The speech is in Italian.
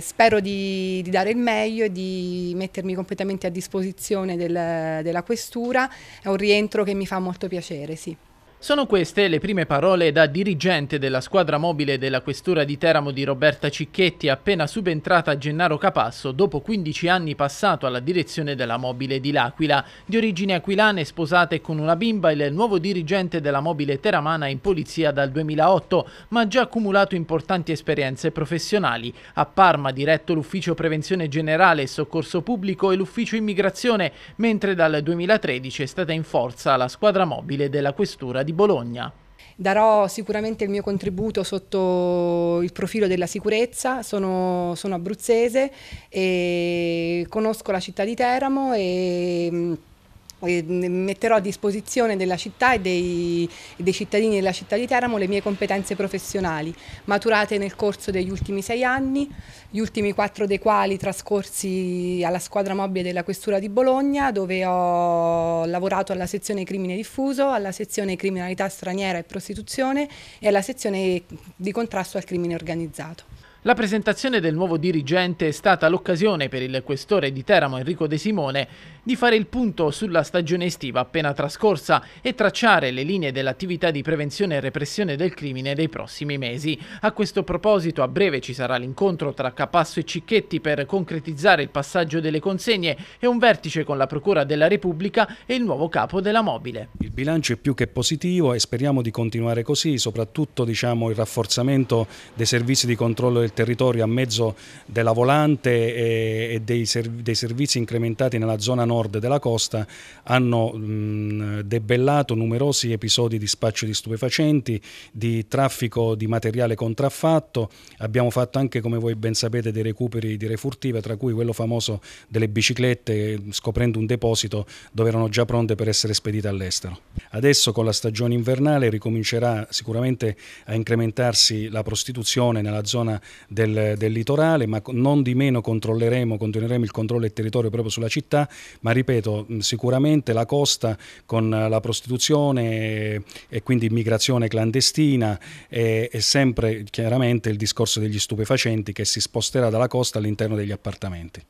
Spero di, di, dare il meglio e di mettermi completamente a disposizione del, della questura. È un rientro che mi fa molto piacere, sì. Sono queste le prime parole da dirigente della squadra mobile della Questura di Teramo di Roberta Cicchetti, appena subentrata a Gennaro Capasso dopo 15 anni passato alla direzione della mobile di L'Aquila. Di origine aquilane, sposate con una bimba, il nuovo dirigente della mobile teramana in polizia dal 2008, ma ha già accumulato importanti esperienze professionali. A Parma diretto l'ufficio prevenzione generale soccorso pubblico e l'ufficio immigrazione, mentre dal 2013 è stata in forza la squadra mobile della Questura di di Bologna. Darò sicuramente il mio contributo sotto il profilo della sicurezza, sono, sono abruzzese e conosco la città di Teramo e mm, metterò a disposizione della città e dei, dei, cittadini della città di Teramo le mie competenze professionali maturate nel corso degli ultimi sei anni, gli ultimi quattro dei quali trascorsi alla squadra mobile della Questura di Bologna dove ho lavorato alla sezione crimine diffuso, alla sezione criminalità straniera e prostituzione e alla sezione di contrasto al crimine organizzato. La presentazione del nuovo dirigente è stata l'occasione per il questore di Teramo Enrico De Simone di fare il punto sulla stagione estiva appena trascorsa e tracciare le linee dell'attività di prevenzione e repressione del crimine dei prossimi mesi. A questo proposito a breve ci sarà l'incontro tra Capasso e Cicchetti per concretizzare il passaggio delle consegne e un vertice con la Procura della Repubblica e il nuovo capo della mobile. Il bilancio è più che positivo e speriamo di continuare così, soprattutto diciamo, il rafforzamento dei servizi di controllo del del territorio a mezzo della volante e, e dei, serv dei, servizi incrementati nella zona nord della costa hanno mh, debellato numerosi episodi di spaccio di stupefacenti, di traffico di materiale contraffatto, abbiamo fatto anche come voi ben sapete dei recuperi di refurtiva, tra cui quello famoso delle biciclette, scoprendo un deposito dove erano già pronte per essere spedite all'estero. Adesso con la stagione invernale ricomincerà sicuramente a incrementarsi la prostituzione nella zona del, del litorale, ma non di meno controlleremo, continueremo il controllo del territorio proprio sulla città, ma ripeto, sicuramente la costa con la prostituzione e quindi immigrazione clandestina e, e sempre chiaramente il discorso degli stupefacenti che si sposterà dalla costa all'interno degli appartamenti.